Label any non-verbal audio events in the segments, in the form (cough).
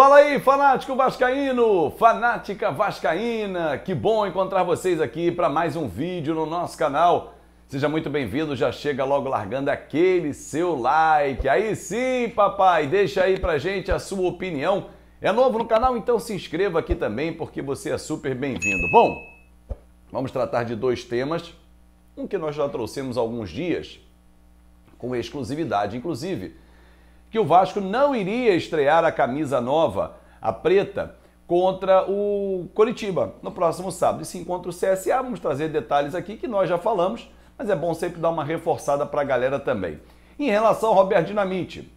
Fala aí, fanático vascaíno, fanática vascaína. Que bom encontrar vocês aqui para mais um vídeo no nosso canal. Seja muito bem-vindo, já chega logo largando aquele seu like. Aí sim, papai, deixa aí pra gente a sua opinião. É novo no canal, então se inscreva aqui também porque você é super bem-vindo. Bom, vamos tratar de dois temas, um que nós já trouxemos há alguns dias com exclusividade, inclusive que o Vasco não iria estrear a camisa nova, a preta, contra o Coritiba no próximo sábado. E se encontra o CSA, vamos trazer detalhes aqui que nós já falamos, mas é bom sempre dar uma reforçada para a galera também. Em relação ao Robert Dinamite,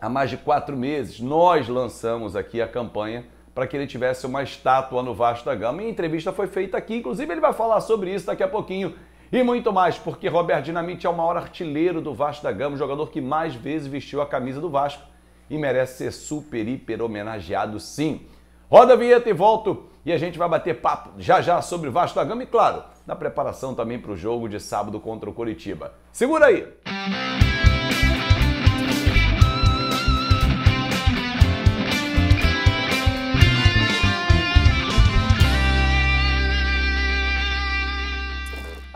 há mais de quatro meses nós lançamos aqui a campanha para que ele tivesse uma estátua no Vasco da Gama. E a entrevista foi feita aqui, inclusive ele vai falar sobre isso daqui a pouquinho e muito mais, porque Robert Dinamite é o maior artilheiro do Vasco da Gama, o jogador que mais vezes vestiu a camisa do Vasco e merece ser super, hiper homenageado sim. Roda a vinheta e volto e a gente vai bater papo já já sobre o Vasco da Gama e, claro, na preparação também para o jogo de sábado contra o Curitiba. Segura aí! Música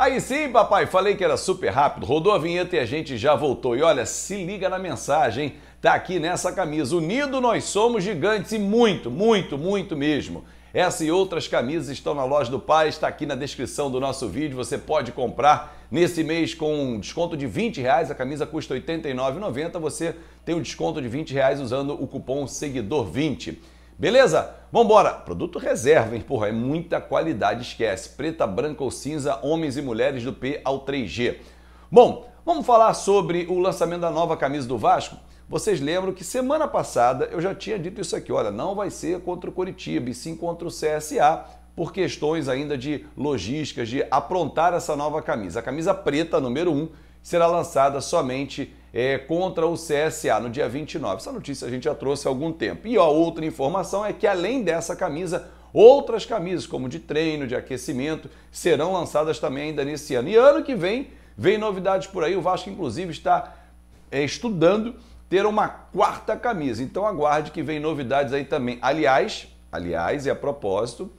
Aí sim, papai, falei que era super rápido, rodou a vinheta e a gente já voltou. E olha, se liga na mensagem, tá aqui nessa camisa. Unido nós somos gigantes e muito, muito, muito mesmo. Essa e outras camisas estão na loja do Pai, está aqui na descrição do nosso vídeo. Você pode comprar nesse mês com um desconto de 20 reais. A camisa custa R$ 89,90. Você tem um desconto de 20 reais usando o cupom Seguidor20. Beleza? Vambora! Produto reserva, hein? Porra, é muita qualidade, esquece. Preta, branca ou cinza, homens e mulheres do P ao 3G. Bom, vamos falar sobre o lançamento da nova camisa do Vasco? Vocês lembram que semana passada eu já tinha dito isso aqui, olha, não vai ser contra o Coritiba, e sim contra o CSA, por questões ainda de logísticas, de aprontar essa nova camisa. A camisa preta, número 1, será lançada somente é, contra o CSA no dia 29. Essa notícia a gente já trouxe há algum tempo. E outra informação é que além dessa camisa, outras camisas, como de treino, de aquecimento, serão lançadas também ainda nesse ano. E ano que vem, vem novidades por aí. O Vasco, inclusive, está é, estudando ter uma quarta camisa. Então aguarde que vem novidades aí também. Aliás, aliás, e a propósito,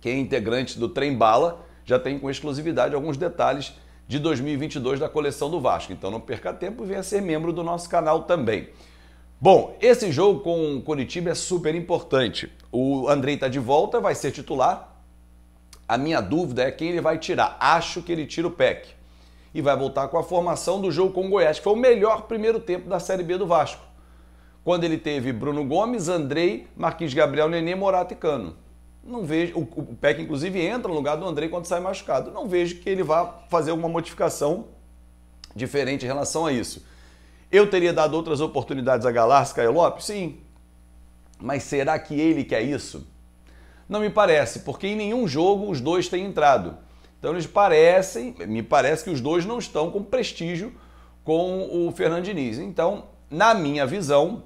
quem é integrante do Trem Bala já tem com exclusividade alguns detalhes de 2022 da coleção do Vasco. Então não perca tempo e venha ser membro do nosso canal também. Bom, esse jogo com o Curitiba é super importante. O Andrei está de volta, vai ser titular. A minha dúvida é quem ele vai tirar. Acho que ele tira o PEC. E vai voltar com a formação do jogo com o Goiás, que foi o melhor primeiro tempo da Série B do Vasco. Quando ele teve Bruno Gomes, Andrei, Marquinhos Gabriel, Nenê, Morato e Cano não vejo. O, o Peck, inclusive, entra no lugar do André quando sai machucado. Não vejo que ele vá fazer alguma modificação diferente em relação a isso. Eu teria dado outras oportunidades a Galasca e Lopes? Sim. Mas será que ele quer isso? Não me parece, porque em nenhum jogo os dois têm entrado. Então eles parecem, me parece que os dois não estão com prestígio com o Fernandiniz. Então, na minha visão,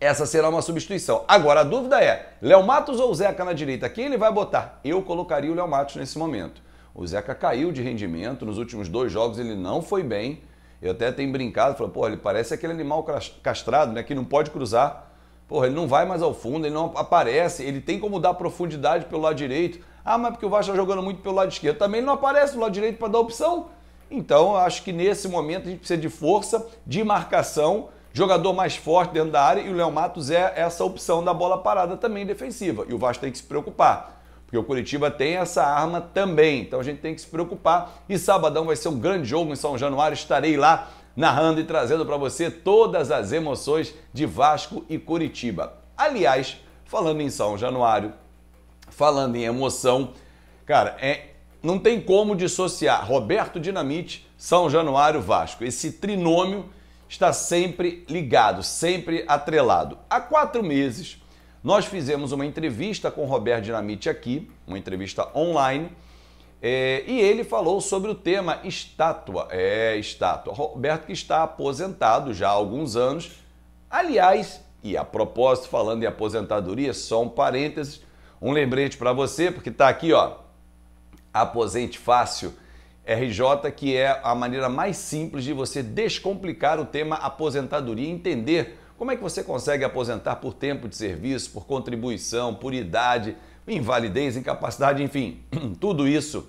essa será uma substituição. Agora, a dúvida é, Léo Matos ou Zeca na direita? Quem ele vai botar? Eu colocaria o Léo Matos nesse momento. O Zeca caiu de rendimento, nos últimos dois jogos ele não foi bem. Eu até tenho brincado, falei, pô, ele parece aquele animal castrado, né, que não pode cruzar. Pô, ele não vai mais ao fundo, ele não aparece, ele tem como dar profundidade pelo lado direito. Ah, mas porque o Vasco está jogando muito pelo lado esquerdo. Também não aparece do lado direito para dar opção. Então, acho que nesse momento a gente precisa de força, de marcação jogador mais forte dentro da área e o Léo Matos é essa opção da bola parada também defensiva. E o Vasco tem que se preocupar, porque o Curitiba tem essa arma também. Então a gente tem que se preocupar. E sabadão vai ser um grande jogo em São Januário. Estarei lá narrando e trazendo para você todas as emoções de Vasco e Curitiba. Aliás, falando em São Januário, falando em emoção, cara, é, não tem como dissociar Roberto Dinamite, São Januário, Vasco. Esse trinômio está sempre ligado, sempre atrelado. Há quatro meses, nós fizemos uma entrevista com Roberto Dinamite aqui, uma entrevista online, é, e ele falou sobre o tema estátua. É, estátua. Roberto que está aposentado já há alguns anos. Aliás, e a propósito, falando em aposentadoria, só um parênteses, um lembrete para você, porque está aqui, ó, aposente fácil RJ, que é a maneira mais simples de você descomplicar o tema aposentadoria e entender como é que você consegue aposentar por tempo de serviço, por contribuição, por idade, invalidez, incapacidade, enfim, (clears throat) tudo isso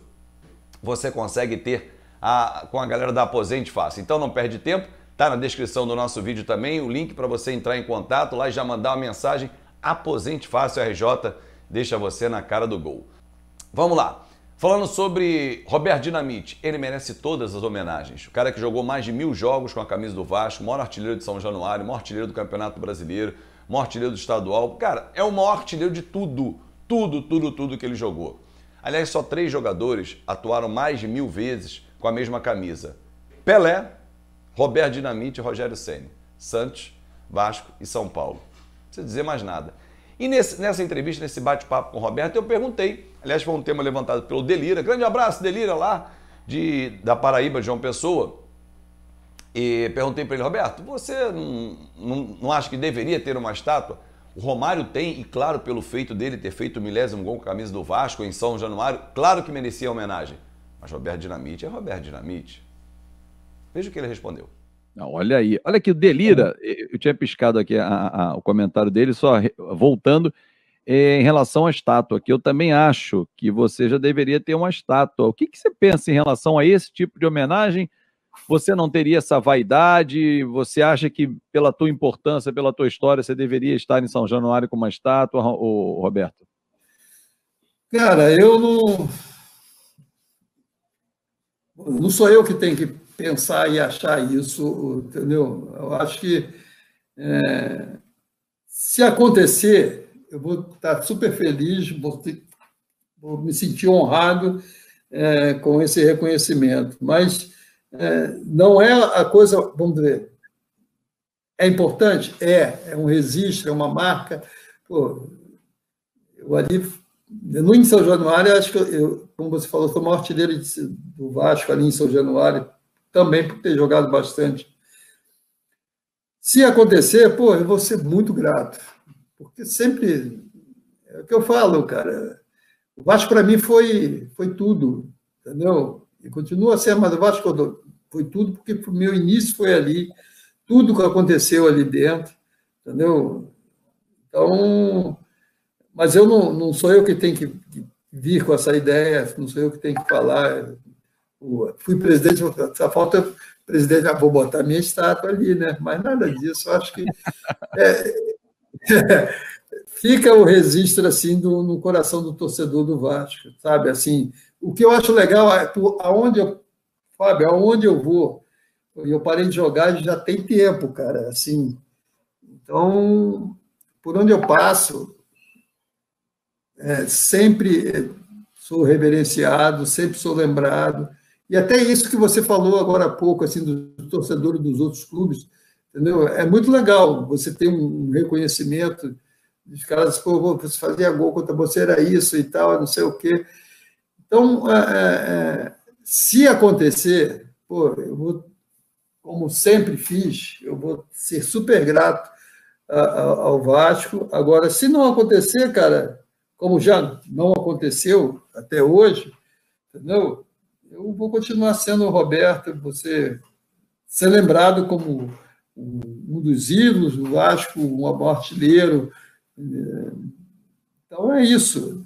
você consegue ter a, com a galera da Aposente Fácil. Então não perde tempo, tá na descrição do nosso vídeo também o link para você entrar em contato lá e já mandar uma mensagem. Aposente Fácil RJ deixa você na cara do gol. Vamos lá. Falando sobre Roberto Dinamite, ele merece todas as homenagens. O cara que jogou mais de mil jogos com a camisa do Vasco, maior artilheiro de São Januário, maior artilheiro do Campeonato Brasileiro, maior artilheiro do estadual. Cara, é o maior artilheiro de tudo, tudo, tudo, tudo que ele jogou. Aliás, só três jogadores atuaram mais de mil vezes com a mesma camisa: Pelé, Roberto Dinamite e Rogério Ceni, Santos, Vasco e São Paulo. Não precisa dizer mais nada. E nesse, nessa entrevista, nesse bate-papo com o Roberto, eu perguntei, aliás, foi um tema levantado pelo Delira, grande abraço, Delira, lá de, da Paraíba, João Pessoa, e perguntei para ele, Roberto, você não, não, não acha que deveria ter uma estátua? O Romário tem, e claro, pelo feito dele ter feito o milésimo gol com a camisa do Vasco em São Januário, claro que merecia homenagem. Mas Roberto Dinamite é Roberto Dinamite. Veja o que ele respondeu olha aí, olha que Delira, é. eu tinha piscado aqui a, a, o comentário dele, só voltando é, em relação à estátua, que eu também acho que você já deveria ter uma estátua. O que, que você pensa em relação a esse tipo de homenagem? Você não teria essa vaidade? Você acha que pela tua importância, pela tua história, você deveria estar em São Januário com uma estátua, ô, Roberto? Cara, eu não. Não sou eu que tenho que pensar e achar isso, entendeu? Eu acho que é, se acontecer, eu vou estar super feliz, vou, ter, vou me sentir honrado é, com esse reconhecimento. Mas é, não é a coisa, vamos dizer, é importante? É, é um registro, é uma marca. Pô, eu ali, no em São Januário, acho que, eu, como você falou, sou o maior artilheiro do Vasco ali em São Januário, também por ter jogado bastante. Se acontecer, pô, eu vou ser muito grato, porque sempre é o que eu falo, cara. O Vasco para mim foi foi tudo, entendeu? E continua a ser, mas o Vasco foi tudo porque o meu início foi ali, tudo que aconteceu ali dentro, entendeu? Então, mas eu não, não sou eu que tenho que vir com essa ideia, não sou eu que tenho que falar, fui presidente, só falta presidente, ah, vou botar minha estátua ali, né? Mas nada disso, acho que é, (laughs) fica o registro assim do, no coração do torcedor do Vasco, sabe? Assim, o que eu acho legal, é, aonde eu, Fábio, aonde eu vou, eu parei de jogar já tem tempo, cara, assim. Então, por onde eu passo, é, sempre é, sou reverenciado, sempre sou lembrado. E até isso que você falou agora há pouco, assim, do torcedor dos outros clubes, entendeu? É muito legal você ter um reconhecimento de caras, pô, você fazia gol contra você, era isso e tal, não sei o quê. Então, é, é, é, se acontecer, pô, eu vou, como sempre fiz, eu vou ser super grato a, a, ao Vasco. Agora, se não acontecer, cara, como já não aconteceu até hoje, entendeu? eu vou continuar sendo o Roberto, você ser lembrado como um dos ídolos do Vasco, um artilheiro. Então é isso.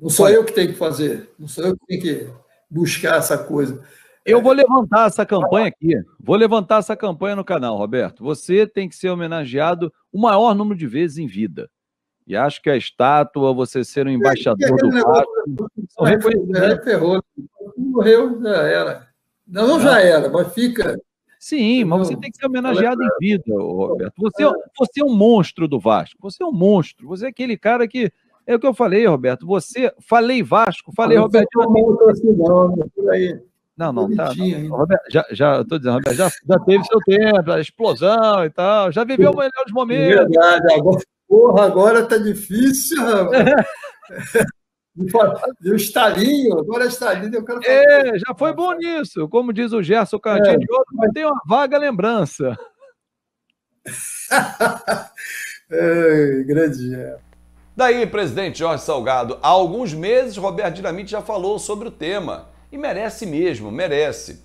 Não sou eu que tenho que fazer, não sou eu que tenho que buscar essa coisa. Eu vou levantar essa campanha aqui. Vou levantar essa campanha no canal, Roberto. Você tem que ser homenageado o maior número de vezes em vida. E acho que a estátua, você ser um é, embaixador do Vasco. é, né? ferrou. Né? Morreu, já era. Não, não já era, mas fica. Sim, mas você tem que ser homenageado em vida, Roberto. Você, é você é um monstro do Vasco. Você é um monstro. Você é aquele cara que. É o que eu falei, Roberto. Você. Falei Vasco, falei, Roberto. É assim, não, não, tá. Não. Roberto, já, já, tô dizendo, Roberto, já, já teve seu tempo, a explosão e tal. Já viveu o melhor de momentos. Verdade, agora. Porra, agora tá difícil, (laughs) E o Stalinho, agora é Stalinho, eu quero falar. É, já foi bom nisso. Como diz o Gerson Cantinho é. de outro, mas tem uma vaga lembrança. é, (laughs) grande Gerson. Daí, presidente Jorge Salgado, há alguns meses Roberto Dinamite já falou sobre o tema. E merece mesmo, merece.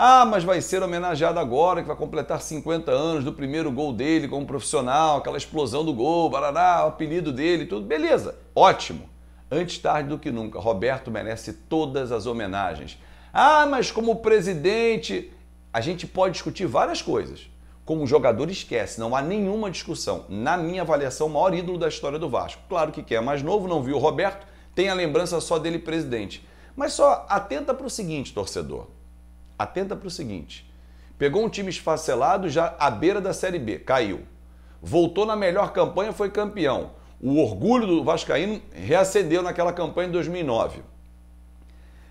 Ah, mas vai ser homenageado agora, que vai completar 50 anos do primeiro gol dele como profissional, aquela explosão do gol, barará, o apelido dele, tudo. Beleza, ótimo. Antes tarde do que nunca, Roberto merece todas as homenagens. Ah, mas como presidente, a gente pode discutir várias coisas. Como jogador, esquece, não há nenhuma discussão. Na minha avaliação, o maior ídolo da história do Vasco. Claro que quer. É mais novo não viu o Roberto, tem a lembrança só dele presidente. Mas só atenta para o seguinte, torcedor. Atenta para o seguinte: pegou um time esfacelado já à beira da Série B, caiu. Voltou na melhor campanha, foi campeão. O orgulho do Vascaíno reacendeu naquela campanha em 2009.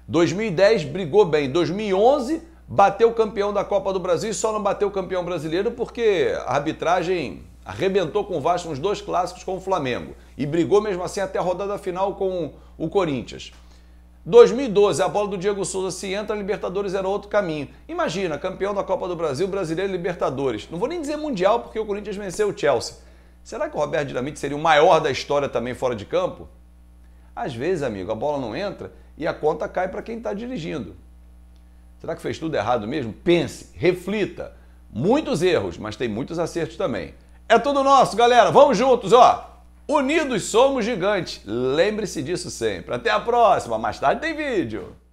2010 brigou bem. 2011 bateu o campeão da Copa do Brasil e só não bateu o campeão brasileiro porque a arbitragem arrebentou com o Vasco nos dois clássicos com o Flamengo e brigou mesmo assim até a rodada final com o Corinthians. 2012, a bola do Diego Souza se entra, a Libertadores era outro caminho. Imagina, campeão da Copa do Brasil, brasileiro Libertadores. Não vou nem dizer mundial, porque o Corinthians venceu o Chelsea. Será que o Roberto Dinamite seria o maior da história também fora de campo? Às vezes, amigo, a bola não entra e a conta cai para quem está dirigindo. Será que fez tudo errado mesmo? Pense, reflita. Muitos erros, mas tem muitos acertos também. É tudo nosso, galera. Vamos juntos, ó. Unidos somos gigantes. Lembre-se disso sempre. Até a próxima. Mais tarde tem vídeo.